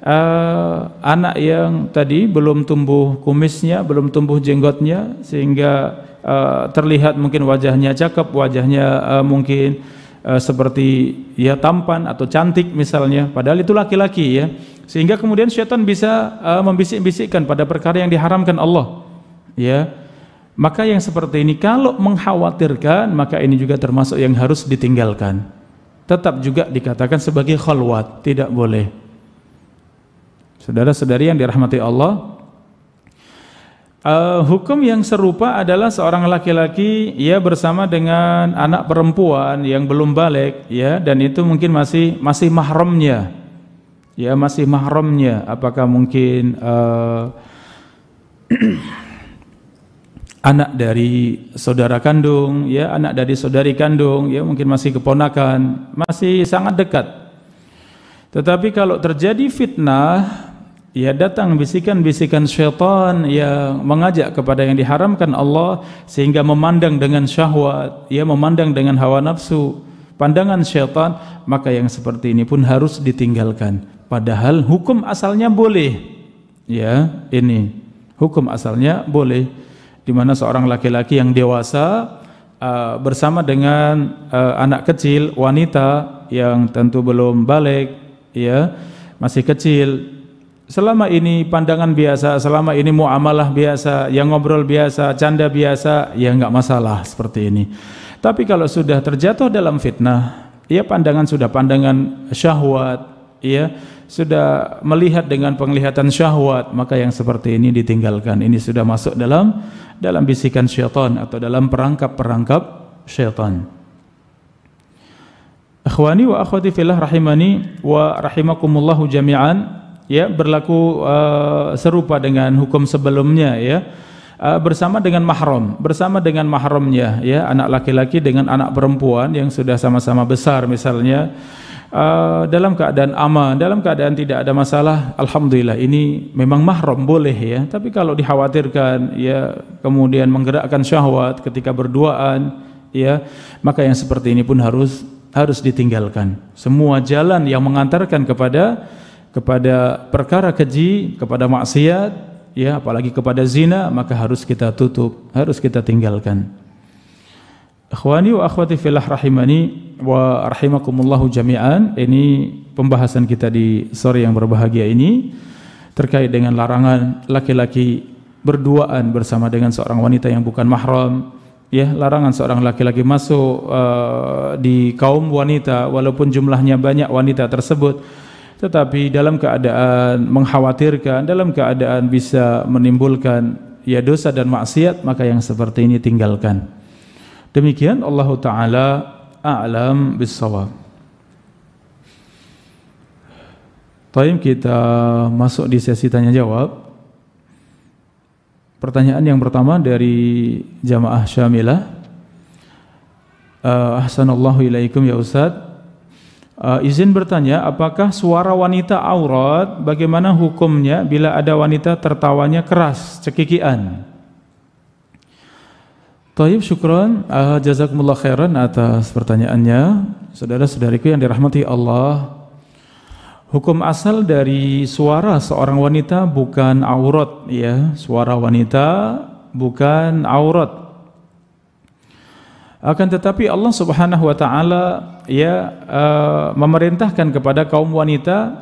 uh, anak yang tadi belum tumbuh kumisnya, belum tumbuh jenggotnya sehingga uh, terlihat mungkin wajahnya cakep, wajahnya uh, mungkin uh, seperti ya tampan atau cantik misalnya, padahal itu laki-laki ya. Sehingga kemudian syaitan bisa uh, membisik-bisikkan pada perkara yang diharamkan Allah. Ya. Maka yang seperti ini kalau mengkhawatirkan, maka ini juga termasuk yang harus ditinggalkan tetap juga dikatakan sebagai khalwat, tidak boleh. Saudara-saudari yang dirahmati Allah, uh, hukum yang serupa adalah seorang laki-laki ya bersama dengan anak perempuan yang belum balik ya dan itu mungkin masih masih mahramnya. Ya, masih mahramnya. Apakah mungkin uh, anak dari saudara kandung, ya anak dari saudari kandung, ya mungkin masih keponakan, masih sangat dekat. Tetapi kalau terjadi fitnah, ya datang bisikan-bisikan syaitan yang mengajak kepada yang diharamkan Allah sehingga memandang dengan syahwat, ya memandang dengan hawa nafsu, pandangan syaitan, maka yang seperti ini pun harus ditinggalkan. Padahal hukum asalnya boleh. Ya, ini hukum asalnya boleh di mana seorang laki-laki yang dewasa uh, bersama dengan uh, anak kecil wanita yang tentu belum balik ya masih kecil selama ini pandangan biasa selama ini muamalah biasa yang ngobrol biasa canda biasa ya nggak masalah seperti ini tapi kalau sudah terjatuh dalam fitnah ya pandangan sudah pandangan syahwat ya sudah melihat dengan penglihatan syahwat maka yang seperti ini ditinggalkan ini sudah masuk dalam dalam bisikan syaitan atau dalam perangkap-perangkap syaitan Akhwani wa akhwati fillah rahimani wa rahimakumullahu jami'an ya berlaku uh, serupa dengan hukum sebelumnya ya uh, bersama dengan mahram bersama dengan mahramnya ya anak laki-laki dengan anak perempuan yang sudah sama-sama besar misalnya uh, dalam keadaan aman, dalam keadaan tidak ada masalah, alhamdulillah ini memang mahram boleh ya. Tapi kalau dikhawatirkan ya kemudian menggerakkan syahwat ketika berduaan ya, maka yang seperti ini pun harus harus ditinggalkan. Semua jalan yang mengantarkan kepada kepada perkara keji, kepada maksiat, ya apalagi kepada zina, maka harus kita tutup, harus kita tinggalkan. Ikhwani wa akhwati filah rahimani wa rahimakumullahu jami'an. Ini pembahasan kita di sore yang berbahagia ini terkait dengan larangan laki-laki berduaan bersama dengan seorang wanita yang bukan mahram. Ya, larangan seorang laki-laki masuk uh, di kaum wanita walaupun jumlahnya banyak wanita tersebut tetapi dalam keadaan mengkhawatirkan, dalam keadaan bisa menimbulkan ya dosa dan maksiat, maka yang seperti ini tinggalkan. Demikian Allah Ta'ala a'lam bisawab. Taim kita masuk di sesi tanya jawab. Pertanyaan yang pertama dari jamaah Syamilah. Uh, Ahsanallahu ilaikum ya Ustaz. Uh, izin bertanya, apakah suara wanita aurat bagaimana hukumnya bila ada wanita tertawanya keras, cekikian? Tayyib, syukron, uh, jazakumullah khairan atas pertanyaannya. Saudara-saudariku yang dirahmati Allah, hukum asal dari suara seorang wanita bukan aurat ya, suara wanita bukan aurat. Akan tetapi Allah Subhanahu wa taala ya uh, memerintahkan kepada kaum wanita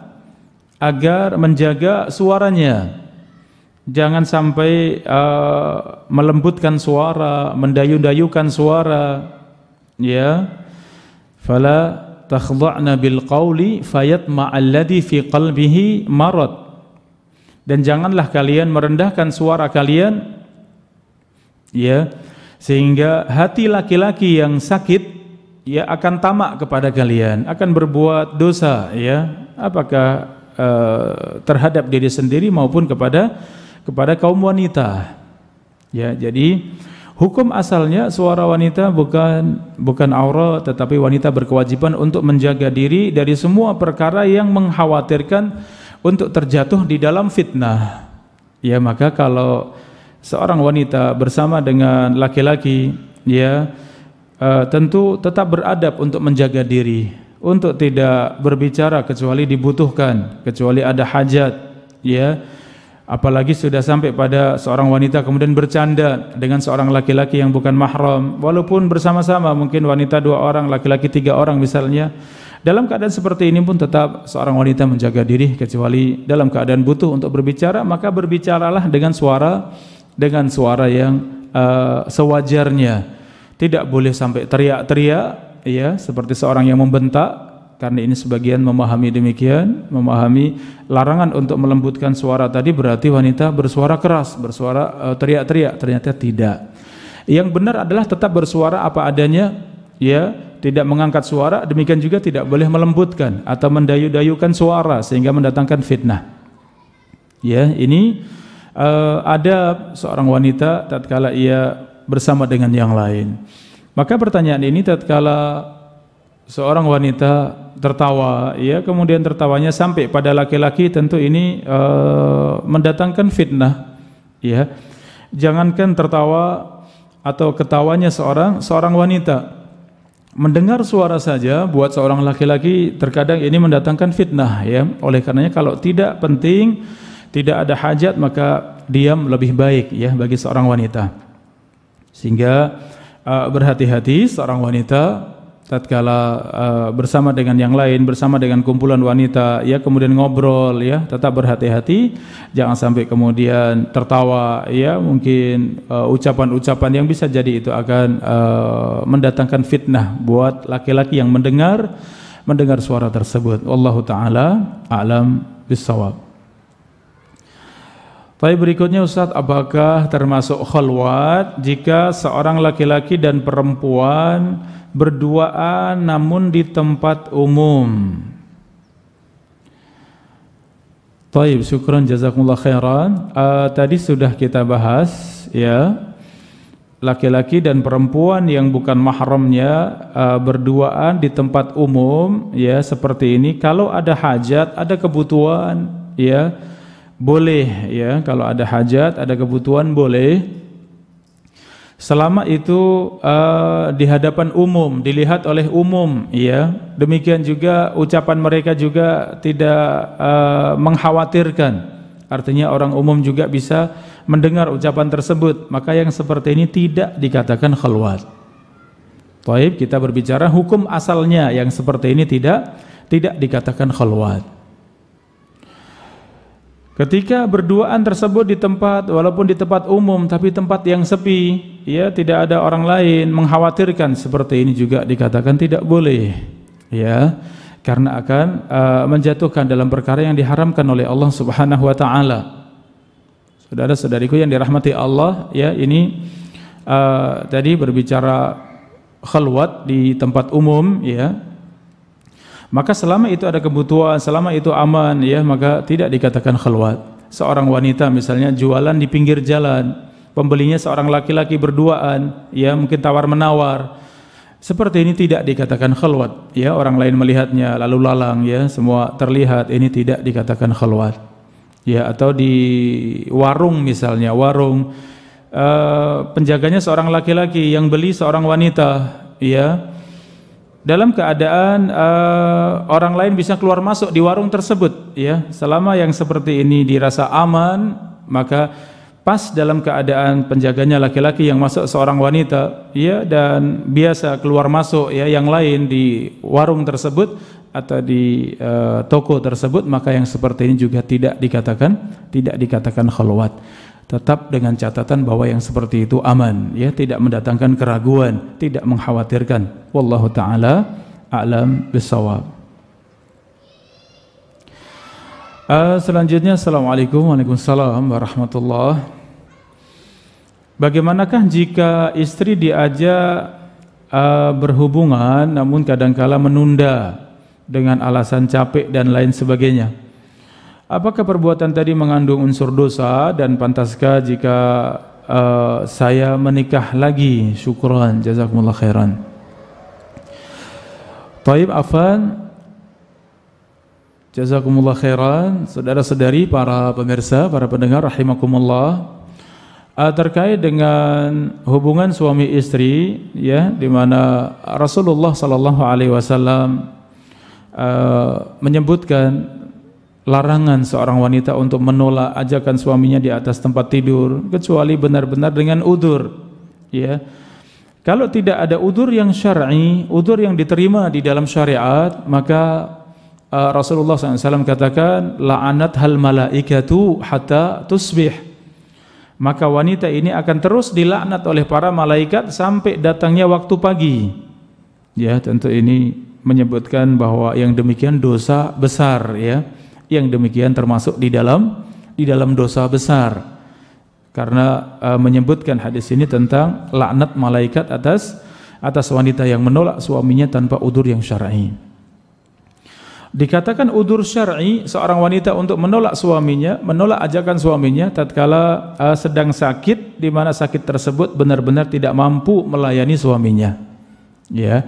agar menjaga suaranya. Jangan sampai uh, melembutkan suara, mendayu-dayukan suara. Ya. Fala takhdha'na bil qawli fayatma'a alladhi fi qalbihi marad. Dan janganlah kalian merendahkan suara kalian ya sehingga hati laki-laki yang sakit ya akan tamak kepada kalian, akan berbuat dosa ya, apakah uh, terhadap diri sendiri maupun kepada kepada kaum wanita. Ya, jadi hukum asalnya suara wanita bukan bukan aurat tetapi wanita berkewajiban untuk menjaga diri dari semua perkara yang mengkhawatirkan untuk terjatuh di dalam fitnah. Ya, maka kalau seorang wanita bersama dengan laki-laki ya uh, tentu tetap beradab untuk menjaga diri untuk tidak berbicara kecuali dibutuhkan kecuali ada hajat ya apalagi sudah sampai pada seorang wanita kemudian bercanda dengan seorang laki-laki yang bukan mahram walaupun bersama-sama mungkin wanita dua orang laki-laki tiga orang misalnya dalam keadaan seperti ini pun tetap seorang wanita menjaga diri kecuali dalam keadaan butuh untuk berbicara maka berbicaralah dengan suara dengan suara yang uh, sewajarnya tidak boleh sampai teriak-teriak ya seperti seorang yang membentak karena ini sebagian memahami demikian, memahami larangan untuk melembutkan suara tadi berarti wanita bersuara keras, bersuara e, teriak-teriak. Ternyata tidak. Yang benar adalah tetap bersuara apa adanya, ya, tidak mengangkat suara, demikian juga tidak boleh melembutkan atau mendayu-dayukan suara sehingga mendatangkan fitnah. Ya, ini uh, ada seorang wanita tatkala ia bersama dengan yang lain. Maka pertanyaan ini tatkala seorang wanita tertawa ya kemudian tertawanya sampai pada laki-laki tentu ini uh, mendatangkan fitnah ya jangankan tertawa atau ketawanya seorang seorang wanita mendengar suara saja buat seorang laki-laki terkadang ini mendatangkan fitnah ya oleh karenanya kalau tidak penting tidak ada hajat maka diam lebih baik ya bagi seorang wanita sehingga uh, berhati-hati seorang wanita tatkala uh, bersama dengan yang lain, bersama dengan kumpulan wanita, ya kemudian ngobrol, ya tetap berhati-hati, jangan sampai kemudian tertawa, ya mungkin eh, ucapan-ucapan uh, yang bisa jadi itu akan uh, mendatangkan fitnah buat laki-laki yang mendengar mendengar suara tersebut. Allah taala alam bisawab. Tapi berikutnya Ustadz, apakah termasuk khalwat jika seorang laki-laki dan perempuan berduaan namun di tempat umum? Taib, syukron jazakumullah khairan. Uh, tadi sudah kita bahas ya laki-laki dan perempuan yang bukan mahramnya uh, berduaan di tempat umum ya seperti ini kalau ada hajat ada kebutuhan ya boleh ya, kalau ada hajat, ada kebutuhan boleh. Selama itu uh, di hadapan umum, dilihat oleh umum, ya. Demikian juga ucapan mereka juga tidak uh, mengkhawatirkan. Artinya orang umum juga bisa mendengar ucapan tersebut. Maka yang seperti ini tidak dikatakan khalwat. Taib kita berbicara hukum asalnya yang seperti ini tidak tidak dikatakan khalwat. Ketika berduaan tersebut di tempat walaupun di tempat umum tapi tempat yang sepi, ya tidak ada orang lain mengkhawatirkan seperti ini juga dikatakan tidak boleh. Ya. Karena akan uh, menjatuhkan dalam perkara yang diharamkan oleh Allah Subhanahu wa taala. Saudara-saudariku yang dirahmati Allah, ya ini uh, tadi berbicara khalwat di tempat umum, ya maka selama itu ada kebutuhan, selama itu aman ya, maka tidak dikatakan khalwat. Seorang wanita misalnya jualan di pinggir jalan, pembelinya seorang laki-laki berduaan, ya mungkin tawar-menawar. Seperti ini tidak dikatakan khalwat, ya orang lain melihatnya lalu lalang ya, semua terlihat ini tidak dikatakan khalwat. Ya atau di warung misalnya, warung uh, penjaganya seorang laki-laki yang beli seorang wanita, ya dalam keadaan uh, orang lain bisa keluar masuk di warung tersebut ya selama yang seperti ini dirasa aman maka pas dalam keadaan penjaganya laki-laki yang masuk seorang wanita ya dan biasa keluar masuk ya yang lain di warung tersebut atau di uh, toko tersebut maka yang seperti ini juga tidak dikatakan tidak dikatakan khalwat tetap dengan catatan bahwa yang seperti itu aman ya tidak mendatangkan keraguan tidak mengkhawatirkan wallahu taala a'lam bisawab uh, eh, selanjutnya assalamualaikum waalaikumsalam warahmatullah bagaimanakah jika istri diajak uh, berhubungan namun kadangkala menunda dengan alasan capek dan lain sebagainya Apakah perbuatan tadi mengandung unsur dosa dan pantaskah jika uh, saya menikah lagi? Syukran, jazakumullah khairan. Taib Afan, jazakumullah khairan. Saudara-saudari, para pemirsa, para pendengar, rahimakumullah. Eh, terkait dengan hubungan suami istri, ya, di mana Rasulullah Sallallahu Alaihi Wasallam eh, menyebutkan larangan seorang wanita untuk menolak ajakan suaminya di atas tempat tidur kecuali benar-benar dengan udur ya kalau tidak ada udur yang syar'i udur yang diterima di dalam syariat maka uh, Rasulullah SAW katakan la'anat hal malaikatu hatta tusbih maka wanita ini akan terus dilaknat oleh para malaikat sampai datangnya waktu pagi ya tentu ini menyebutkan bahwa yang demikian dosa besar ya yang demikian termasuk di dalam di dalam dosa besar karena e, menyebutkan hadis ini tentang laknat malaikat atas atas wanita yang menolak suaminya tanpa udur yang syar'i. Dikatakan udur syar'i seorang wanita untuk menolak suaminya, menolak ajakan suaminya tatkala e, sedang sakit di mana sakit tersebut benar-benar tidak mampu melayani suaminya. Ya.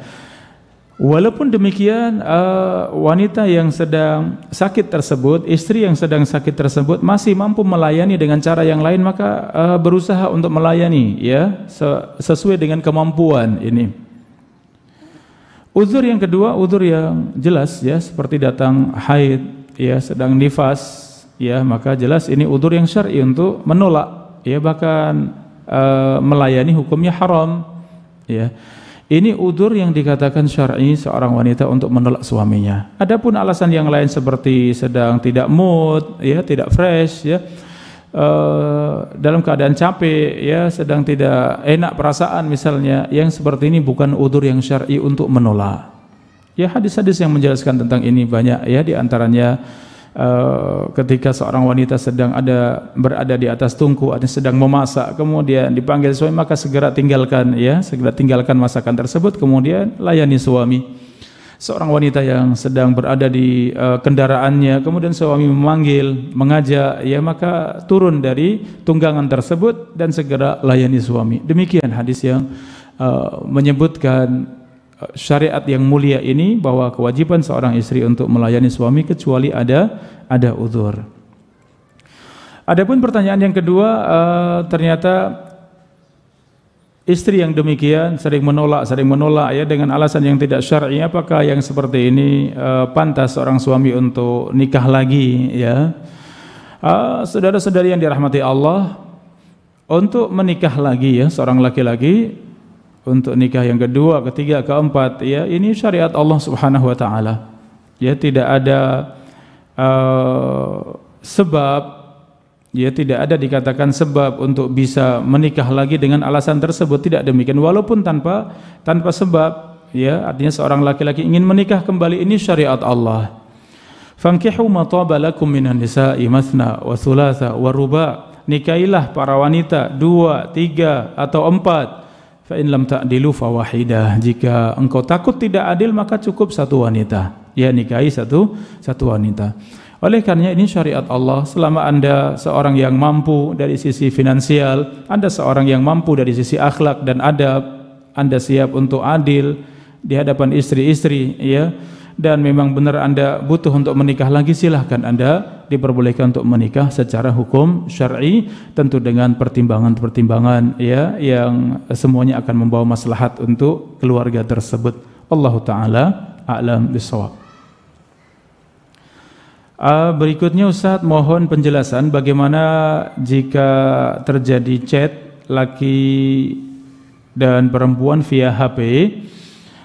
Walaupun demikian eh, wanita yang sedang sakit tersebut, istri yang sedang sakit tersebut masih mampu melayani dengan cara yang lain maka eh, berusaha untuk melayani ya sesuai dengan kemampuan ini. Uzur yang kedua, uzur yang jelas ya seperti datang haid ya sedang nifas ya maka jelas ini uzur yang syar'i untuk menolak ya bahkan uh, melayani hukumnya haram ya. Ini udur yang dikatakan syar'i seorang wanita untuk menolak suaminya. Adapun alasan yang lain seperti sedang tidak mood, ya, tidak fresh, ya, e, dalam keadaan capek, ya, sedang tidak enak perasaan misalnya, yang seperti ini bukan udur yang syar'i untuk menolak. Ya hadis-hadis yang menjelaskan tentang ini banyak ya diantaranya antaranya Eh, ketika seorang wanita sedang ada berada di atas tungku atau sedang memasak kemudian dipanggil suami maka segera tinggalkan ya segera tinggalkan masakan tersebut kemudian layani suami seorang wanita yang sedang berada di uh, kendaraannya kemudian suami memanggil mengajak ya maka turun dari tunggangan tersebut dan segera layani suami demikian hadis yang uh, menyebutkan syariat yang mulia ini bahwa kewajiban seorang istri untuk melayani suami kecuali ada ada uzur. Adapun pertanyaan yang kedua eh, ternyata istri yang demikian sering menolak sering menolak ya dengan alasan yang tidak syar'i apakah yang seperti ini eh, pantas seorang suami untuk nikah lagi ya. Eh, saudara-saudari yang dirahmati Allah untuk menikah lagi ya seorang laki-laki untuk nikah yang kedua, ketiga, keempat ya ini syariat Allah Subhanahu wa taala. Ya tidak ada uh, sebab ya tidak ada dikatakan sebab untuk bisa menikah lagi dengan alasan tersebut tidak demikian walaupun tanpa tanpa sebab ya artinya seorang laki-laki ingin menikah kembali ini syariat Allah fankihu ma taba lakum minan nisa'i masna wa thulatha wa ruba nikailah para wanita dua, tiga atau empat Fa in lam ta'dilu fawahidah. Jika engkau takut tidak adil maka cukup satu wanita. Ya nikahi satu satu wanita. Oleh karenanya ini syariat Allah. Selama Anda seorang yang mampu dari sisi finansial, Anda seorang yang mampu dari sisi akhlak dan adab, Anda siap untuk adil di hadapan istri-istri, ya dan memang benar Anda butuh untuk menikah lagi silahkan Anda diperbolehkan untuk menikah secara hukum syar'i tentu dengan pertimbangan-pertimbangan ya yang semuanya akan membawa maslahat untuk keluarga tersebut. Allah taala a'lam bisawab. Uh, ah, berikutnya Ustaz mohon penjelasan bagaimana jika terjadi chat laki dan perempuan via HP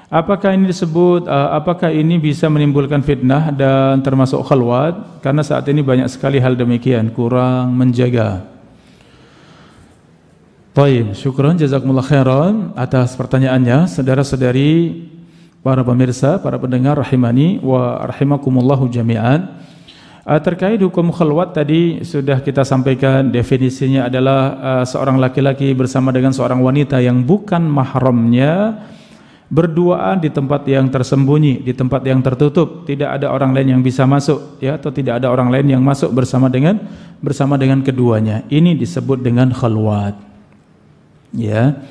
Apakah ini disebut, uh, apakah ini bisa menimbulkan fitnah dan termasuk khalwat? Karena saat ini banyak sekali hal demikian, kurang menjaga. Taib, syukron jazakumullah khairan atas pertanyaannya, saudara-saudari para pemirsa, para pendengar rahimani wa rahimakumullahu jami'an. Uh, terkait hukum khalwat tadi sudah kita sampaikan definisinya adalah uh, seorang laki-laki bersama dengan seorang wanita yang bukan mahramnya Berduaan di tempat yang tersembunyi, di tempat yang tertutup, tidak ada orang lain yang bisa masuk ya atau tidak ada orang lain yang masuk bersama dengan bersama dengan keduanya. Ini disebut dengan khalwat. Ya.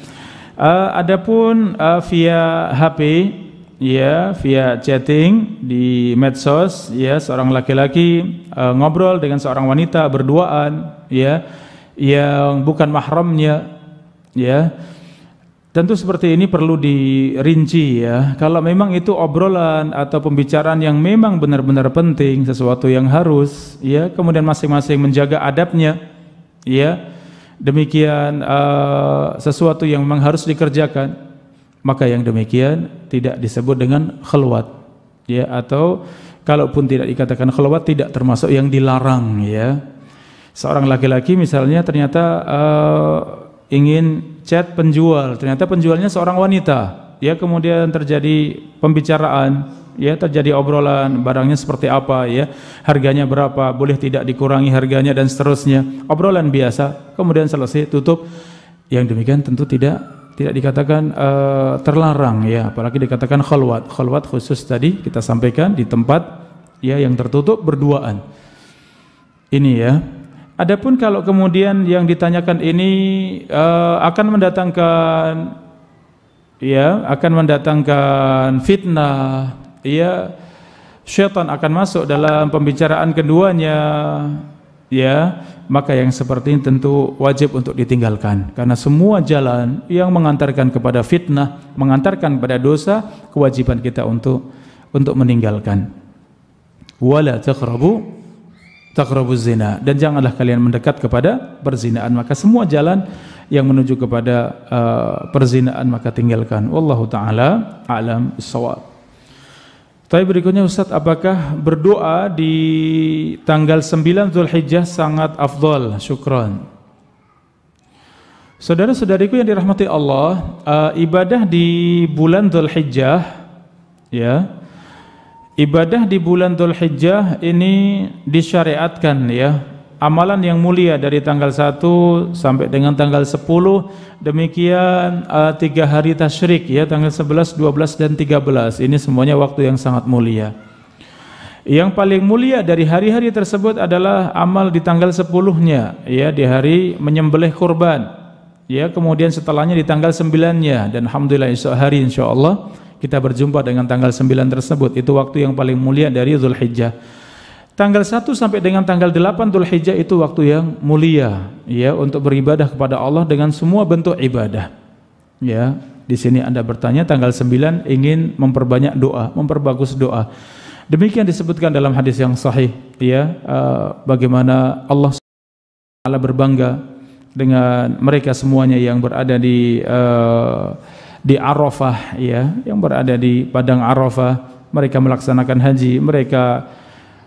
Uh, adapun uh, via HP ya, via chatting di medsos ya seorang laki-laki uh, ngobrol dengan seorang wanita berduaan ya yang bukan mahramnya ya. Tentu seperti ini perlu dirinci ya. Kalau memang itu obrolan atau pembicaraan yang memang benar-benar penting, sesuatu yang harus, ya. Kemudian masing-masing menjaga adabnya, ya. Demikian uh, sesuatu yang memang harus dikerjakan, maka yang demikian tidak disebut dengan khelwat, ya. Atau kalaupun tidak dikatakan khelwat, tidak termasuk yang dilarang, ya. Seorang laki-laki misalnya ternyata uh, ingin chat penjual, ternyata penjualnya seorang wanita. Ya kemudian terjadi pembicaraan, ya terjadi obrolan barangnya seperti apa ya, harganya berapa, boleh tidak dikurangi harganya dan seterusnya. Obrolan biasa, kemudian selesai tutup. Yang demikian tentu tidak tidak dikatakan uh, terlarang ya, apalagi dikatakan khalwat. Khalwat khusus tadi kita sampaikan di tempat ya yang tertutup berduaan. Ini ya. Adapun kalau kemudian yang ditanyakan ini uh, akan mendatangkan ya, akan mendatangkan fitnah, ya syaitan akan masuk dalam pembicaraan keduanya. Ya, maka yang seperti ini tentu wajib untuk ditinggalkan karena semua jalan yang mengantarkan kepada fitnah, mengantarkan kepada dosa, kewajiban kita untuk untuk meninggalkan. Wala taqrabu taqrabuz zina dan janganlah kalian mendekat kepada perzinaan maka semua jalan yang menuju kepada uh, perzinaan maka tinggalkan wallahu taala alam bisawab tapi berikutnya Ustaz, apakah berdoa di tanggal 9 Zulhijjah sangat afdol? syukron. Saudara-saudariku yang dirahmati Allah, uh, ibadah di bulan Zulhijjah ya, Ibadah di bulan Dhul Hijjah ini disyariatkan ya Amalan yang mulia dari tanggal 1 sampai dengan tanggal 10 Demikian uh, tiga hari tasyrik ya Tanggal 11, 12 dan 13 Ini semuanya waktu yang sangat mulia Yang paling mulia dari hari-hari tersebut adalah amal di tanggal 10-nya ya Di hari menyembelih kurban Ya kemudian setelahnya di tanggal 9-nya Dan Alhamdulillah esok hari insya Allah kita berjumpa dengan tanggal 9 tersebut itu waktu yang paling mulia dari Zulhijjah tanggal 1 sampai dengan tanggal 8 Zulhijjah itu waktu yang mulia ya untuk beribadah kepada Allah dengan semua bentuk ibadah ya di sini Anda bertanya tanggal 9 ingin memperbanyak doa memperbagus doa demikian disebutkan dalam hadis yang sahih ya eh, bagaimana Allah Allah berbangga dengan mereka semuanya yang berada di uh, di Arafah ya, yang berada di padang Arafah, mereka melaksanakan haji, mereka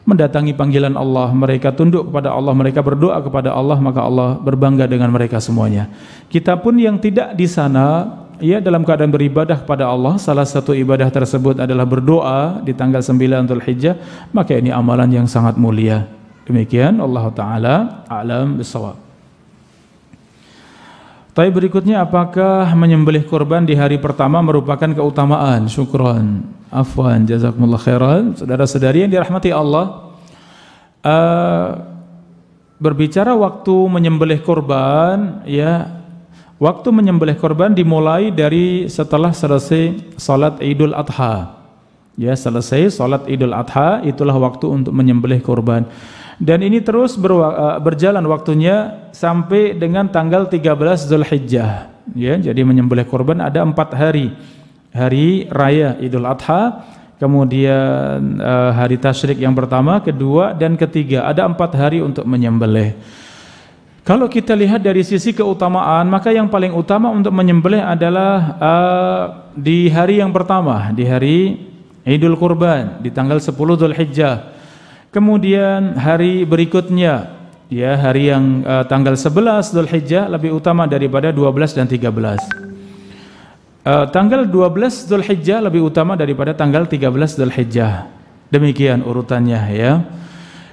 mendatangi panggilan Allah, mereka tunduk kepada Allah, mereka berdoa kepada Allah, maka Allah berbangga dengan mereka semuanya. Kita pun yang tidak di sana ya dalam keadaan beribadah kepada Allah, salah satu ibadah tersebut adalah berdoa di tanggal 9 Dzulhijjah, maka ini amalan yang sangat mulia. Demikian Allah taala alam bisawab. Tapi berikutnya apakah menyembelih kurban di hari pertama merupakan keutamaan? Syukron, Afwan, jazakumullah khairan. Saudara-saudari yang dirahmati Allah, uh, berbicara waktu menyembelih kurban, ya, waktu menyembelih kurban dimulai dari setelah selesai salat Idul Adha. Ya, selesai salat Idul Adha itulah waktu untuk menyembelih kurban. Dan ini terus eh, berjalan waktunya sampai dengan tanggal 13 Zulhijjah. Ya, jadi menyembelih kurban ada empat hari. Hari raya Idul Adha, kemudian eh, hari tasyrik yang pertama, kedua dan ketiga. Ada empat hari untuk menyembelih. Kalau kita lihat dari sisi keutamaan, maka yang paling utama untuk menyembelih adalah uh, di hari yang pertama, di hari Idul Kurban, di tanggal 10 Zulhijjah. Kemudian hari berikutnya ya hari yang uh, tanggal 11 Zulhijjah lebih utama daripada 12 dan 13. Uh, eh, tanggal 12 Zulhijjah lebih utama daripada tanggal 13 Zulhijjah. Demikian urutannya ya.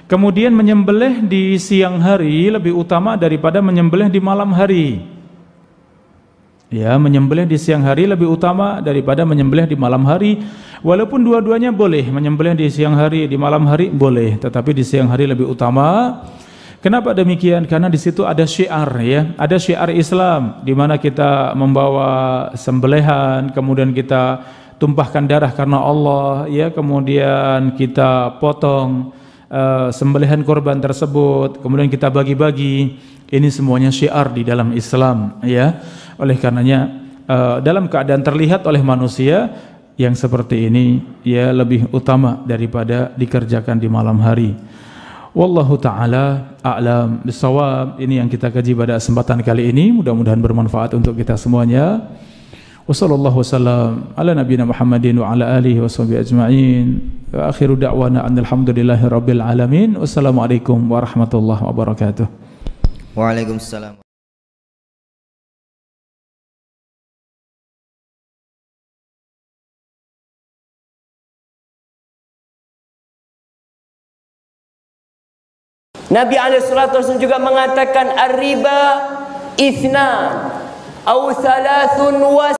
Kemudian menyembelih di siang hari lebih utama daripada menyembelih di malam hari. Ya, menyembelih di siang hari lebih utama daripada menyembelih di malam hari Walaupun dua-duanya boleh, menyembelih di siang hari, di malam hari boleh, tetapi di siang hari lebih utama. Kenapa demikian? Karena di situ ada syiar ya, ada syiar Islam di mana kita membawa sembelihan, kemudian kita tumpahkan darah karena Allah ya, kemudian kita potong uh, sembelihan korban tersebut, kemudian kita bagi-bagi. Ini semuanya syiar di dalam Islam ya. Oleh karenanya uh, dalam keadaan terlihat oleh manusia yang seperti ini ya lebih utama daripada dikerjakan di malam hari. Wallahu taala a'lam bisawab. Ini yang kita kaji pada kesempatan kali ini, mudah-mudahan bermanfaat untuk kita semuanya. Wassallallahu wasallam ala nabiyina Muhammadin wa ala alihi ajmain. Wa akhiru da'wana alhamdulillahi rabbil alamin. Wassalamualaikum warahmatullahi wabarakatuh. Waalaikumsalam. Nabi SAW juga mengatakan Arriba isna atau thalathun